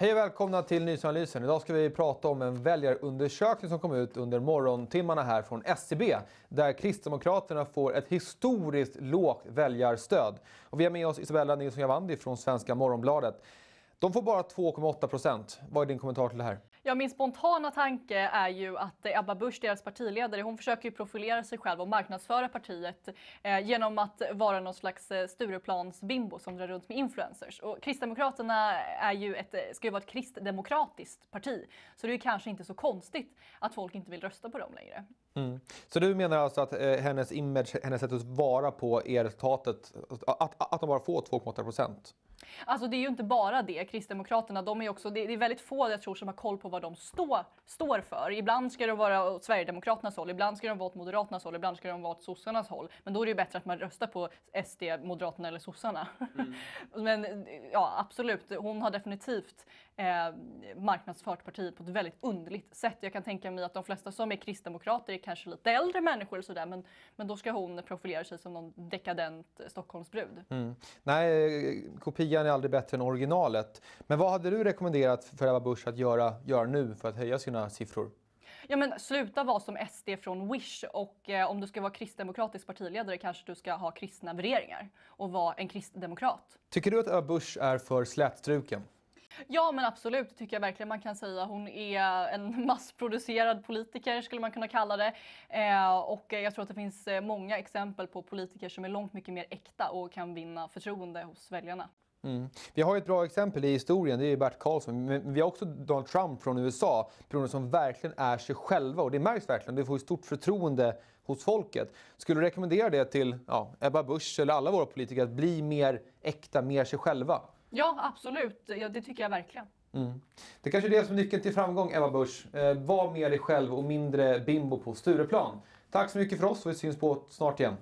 Hej och välkomna till Nyhetsanalysen. Idag ska vi prata om en väljarundersökning som kom ut under morgontimmarna här från SCB där Kristdemokraterna får ett historiskt lågt väljarstöd. Och vi har med oss Isabella Nilsson Javandi från Svenska Morgonbladet. De får bara 2,8 procent. Vad är din kommentar till det här? Ja, min spontana tanke är ju att eh, Ebba Busch, deras partiledare, hon försöker profilera sig själv och marknadsföra partiet eh, genom att vara någon slags eh, Stureplansbimbo som drar runt med influencers. Och Kristdemokraterna är ju ett, eh, ska ju vara ett kristdemokratiskt parti, så det är ju kanske inte så konstigt att folk inte vill rösta på dem längre. Mm. Så du menar alltså att eh, hennes image, hennes sätt att vara på är resultatet, att, att, att de bara får 2,8 procent? Alltså det är ju inte bara det. Kristdemokraterna, de är också, det är väldigt få jag tror som har koll på vad de stå, står för. Ibland ska de vara åt Sverigedemokraternas håll, ibland ska de vara åt Moderaternas håll, ibland ska de vara åt sossarnas håll. Men då är det ju bättre att man röstar på SD, Moderaterna eller sossarna. Mm. Men ja, absolut, hon har definitivt eh, marknadsfört partiet på ett väldigt underligt sätt. Jag kan tänka mig att de flesta som är kristdemokrater är kanske lite äldre människor eller sådär men, men då ska hon profilera sig som någon dekadent Stockholmsbrud. Mm. Nej, kopian är aldrig bättre än originalet. Men vad hade du rekommenderat för Ebba Busch att göra, göra nu för att höja sina siffror? Ja men sluta vara som SD från Wish och eh, om du ska vara kristdemokratisk partiledare kanske du ska ha kristna värderingar och vara en kristdemokrat. Tycker du att Ebba Busch är för slätstruken? Ja men absolut, det tycker jag verkligen man kan säga. Hon är en massproducerad politiker skulle man kunna kalla det. Eh, och jag tror att det finns eh, många exempel på politiker som är långt mycket mer äkta och kan vinna förtroende hos väljarna. Mm. Vi har ett bra exempel i historien, det är Bert Karlsson. Men vi har också Donald Trump från USA. Personer som verkligen är sig själva och det märks verkligen. Det får stort förtroende hos folket. Skulle du rekommendera det till ja, Ebba Busch eller alla våra politiker att bli mer äkta, mer sig själva? Ja, absolut. Ja, det tycker jag verkligen. Mm. Det kanske är det som är nyckeln till framgång, Ebba Busch. Eh, var mer dig själv och mindre bimbo på Stureplan. Tack så mycket för oss och vi syns på snart igen.